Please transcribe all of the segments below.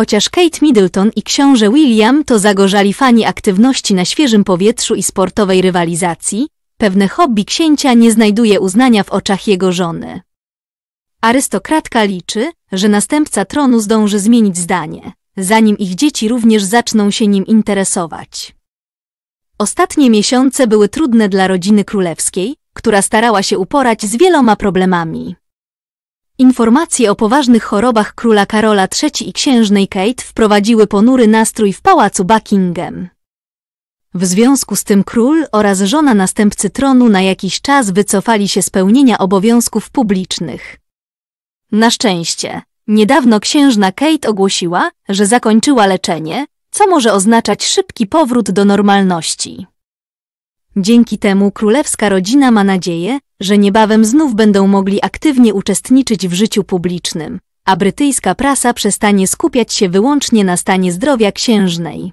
Chociaż Kate Middleton i książę William to zagorzali fani aktywności na świeżym powietrzu i sportowej rywalizacji, pewne hobby księcia nie znajduje uznania w oczach jego żony. Arystokratka liczy, że następca tronu zdąży zmienić zdanie, zanim ich dzieci również zaczną się nim interesować. Ostatnie miesiące były trudne dla rodziny królewskiej, która starała się uporać z wieloma problemami. Informacje o poważnych chorobach króla Karola III i księżnej Kate wprowadziły ponury nastrój w pałacu Buckingham. W związku z tym król oraz żona następcy tronu na jakiś czas wycofali się z pełnienia obowiązków publicznych. Na szczęście, niedawno księżna Kate ogłosiła, że zakończyła leczenie, co może oznaczać szybki powrót do normalności. Dzięki temu królewska rodzina ma nadzieję, że niebawem znów będą mogli aktywnie uczestniczyć w życiu publicznym, a brytyjska prasa przestanie skupiać się wyłącznie na stanie zdrowia księżnej.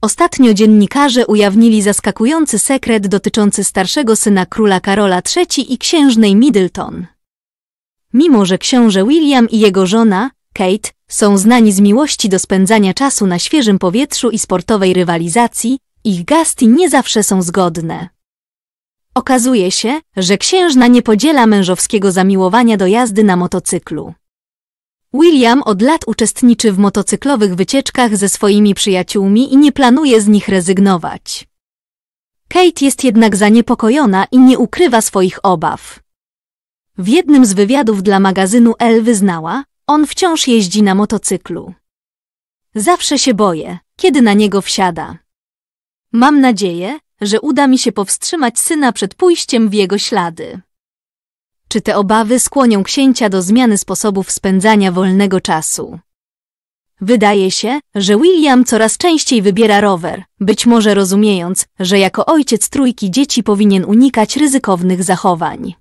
Ostatnio dziennikarze ujawnili zaskakujący sekret dotyczący starszego syna króla Karola III i księżnej Middleton. Mimo, że książę William i jego żona, Kate, są znani z miłości do spędzania czasu na świeżym powietrzu i sportowej rywalizacji, ich gasty nie zawsze są zgodne. Okazuje się, że księżna nie podziela mężowskiego zamiłowania do jazdy na motocyklu. William od lat uczestniczy w motocyklowych wycieczkach ze swoimi przyjaciółmi i nie planuje z nich rezygnować. Kate jest jednak zaniepokojona i nie ukrywa swoich obaw. W jednym z wywiadów dla magazynu Elle wyznała, on wciąż jeździ na motocyklu. Zawsze się boję, kiedy na niego wsiada. Mam nadzieję, że uda mi się powstrzymać syna przed pójściem w jego ślady. Czy te obawy skłonią księcia do zmiany sposobów spędzania wolnego czasu? Wydaje się, że William coraz częściej wybiera rower, być może rozumiejąc, że jako ojciec trójki dzieci powinien unikać ryzykownych zachowań.